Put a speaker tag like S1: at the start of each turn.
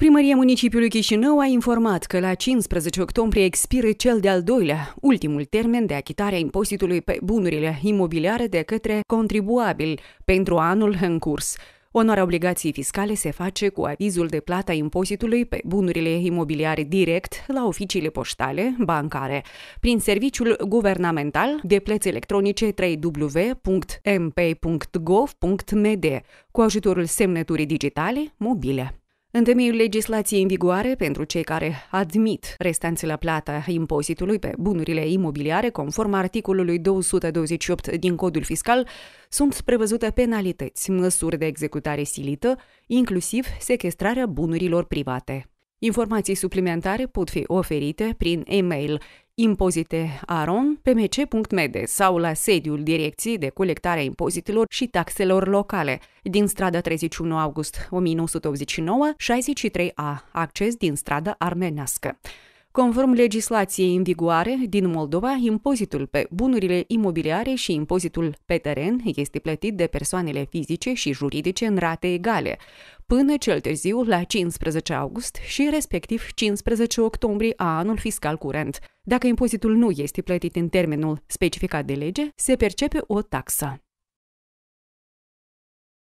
S1: Primăria municipiului Chișinău a informat că la 15 octombrie expiră cel de-al doilea, ultimul termen de achitare a impozitului pe bunurile imobiliare de către contribuabil pentru anul în curs. Onoarea obligației fiscale se face cu avizul de plata impozitului pe bunurile imobiliare direct la oficiile poștale, bancare, prin serviciul guvernamental de plăți electronice www.mp.gov.md cu ajutorul semnăturii digitale mobile. În temeiul legislației în vigoare, pentru cei care admit restanțe la plata impozitului pe bunurile imobiliare, conform articolului 228 din Codul Fiscal, sunt prevăzute penalități, măsuri de executare silită, inclusiv sequestrarea bunurilor private. Informații suplimentare pot fi oferite prin e-mail Impozite Aron, pmc.md sau la sediul Direcției de Colectare a Impozitelor și Taxelor Locale, din strada 31 august 1989, 63A, acces din strada armenească. Conform legislației în vigoare din Moldova, impozitul pe bunurile imobiliare și impozitul pe teren este plătit de persoanele fizice și juridice în rate egale până cel târziu la 15 august și respectiv 15 octombrie a anul fiscal curent. Dacă impozitul nu este plătit în termenul specificat de lege, se percepe o taxă.